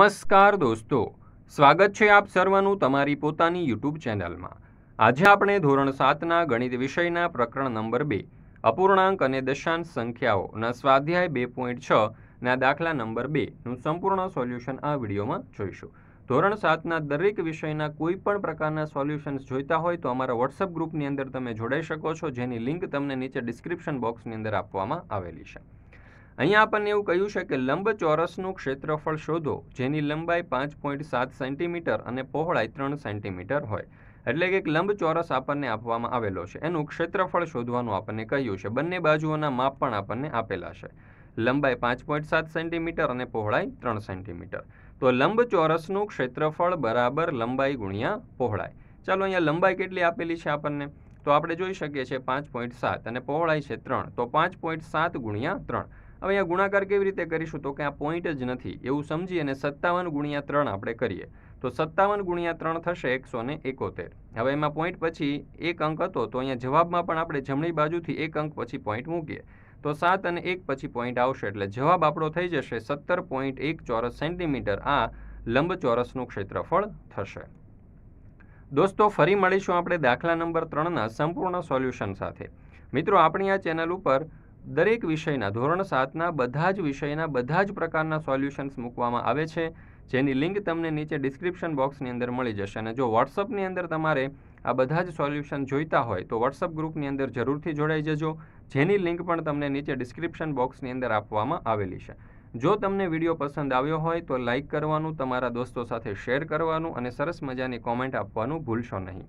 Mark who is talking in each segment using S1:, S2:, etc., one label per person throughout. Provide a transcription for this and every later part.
S1: નમસ્કાર દોસ્તો સ્વાગત છે આપ સર્વનું તમારી પોતાની યુટ્યુબ ચેનલમાં આજે આપણે ધોરણ સાતના ગણિત વિષયના પ્રકરણ નંબર બે અપૂર્ણાંક અને દશાંશ સંખ્યાઓના સ્વાધ્યાય બે પોઈન્ટ છ ના દાખલા નંબર બેનું સંપૂર્ણ સોલ્યુશન આ વિડીયોમાં જોઈશું ધોરણ સાતના દરેક વિષયના કોઈ પણ પ્રકારના સોલ્યુશન્સ જોઈતા હોય તો અમારા વોટ્સઅપ ગ્રુપની અંદર તમે જોડાઈ શકો છો જેની લિંક તમને નીચે ડિસ્ક્રિપ્શન બોક્સની અંદર આપવામાં આવેલી છે અહીંયા આપણને એવું કહ્યું છે કે ચોરસનું ક્ષેત્રફળ શોધો જેની લંબાઈ પાંચ પોઈન્ટ સાત સેન્ટીમીટર અને પહોળાઈ ત્રણ સેન્ટીમીટર હોય એટલે કે એક લંબ ચોરસ આપણને આપવામાં આવેલો છે એનું ક્ષેત્રફળ શોધવાનું આપણને કહ્યું છે બંને બાજુઓના માપ પણ આપણને આપેલા છે લંબાઈ પાંચ પોઈન્ટ સાત સેન્ટીમીટર અને પહોળાઈ ત્રણ સેન્ટીમીટર તો લંબ ચોરસનું ક્ષેત્રફળ બરાબર લંબાઈ ગુણ્યા પહોળાઈ ચાલો અહીંયા લંબાઈ કેટલી આપેલી છે આપણને તો આપણે જોઈ શકીએ છીએ પાંચ પોઈન્ટ સાત અને પહોળાઈ છે ત્રણ તો પાંચ પોઈન્ટ સાત ગુણ્યા ત્રણ હવે અહીંયા ગુણાકાર કેવી રીતે કરીશું તો કે આ પોઈન્ટ જ નથી એવું સમજી અને સત્તાવન ગુણ્યા ત્રણ આપણે કરીએ તો સત્તાવન ગુણ્યા ત્રણ થશે એકસો ને એકોતેર હવે એમાં પોઈન્ટ પછી એક અંક હતો તો અહીંયા જવાબમાં પણ આપણે જમણી બાજુથી એક અંક પછી પોઈન્ટ મૂકીએ તો સાત અને એક પછી પોઈન્ટ આવશે એટલે જવાબ આપણો થઈ જશે સત્તર પોઈન્ટ એક ચોરસ સેન્ટીમીટર આ લંબ ચોરસનું ક્ષેત્રફળ થશે દોસ્તો ફરી મળીશું આપણે દાખલા નંબર ત્રણના સંપૂર્ણ સોલ્યુશન સાથે મિત્રો આપણી આ ચેનલ ઉપર દરેક વિષયના ધોરણ સાતના બધા જ વિષયના બધા જ પ્રકારના સોલ્યુશન્સ મૂકવામાં આવે છે જેની લિંક તમને નીચે ડિસ્ક્રિપ્શન બોક્સની અંદર મળી જશે અને જો વોટ્સઅપની અંદર તમારે આ બધા જ સોલ્યુશન જોઈતા હોય તો વોટ્સઅપ ગ્રુપની અંદર જરૂરથી જોડાઈ જજો જેની લિંક પણ તમને નીચે ડિસ્ક્રિપ્શન બોક્સની અંદર આપવામાં આવેલી છે જો તમને વિડીયો પસંદ આવ્યો હોય તો લાઇક કરવાનું તમારા દોસ્તો સાથે શેર કરવાનું અને સરસ મજાની કોમેન્ટ આપવાનું ભૂલશો નહીં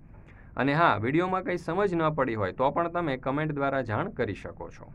S1: અને હા વિડીયોમાં કંઈ સમજ ન પડી હોય તો પણ તમે કમેન્ટ દ્વારા જાણ કરી શકો છો